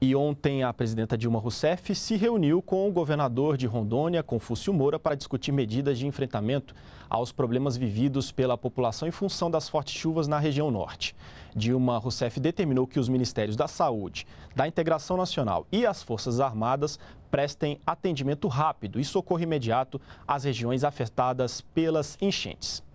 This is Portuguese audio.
E ontem a presidenta Dilma Rousseff se reuniu com o governador de Rondônia, Confúcio Moura, para discutir medidas de enfrentamento aos problemas vividos pela população em função das fortes chuvas na região norte. Dilma Rousseff determinou que os ministérios da Saúde, da Integração Nacional e as Forças Armadas prestem atendimento rápido e socorro imediato às regiões afetadas pelas enchentes.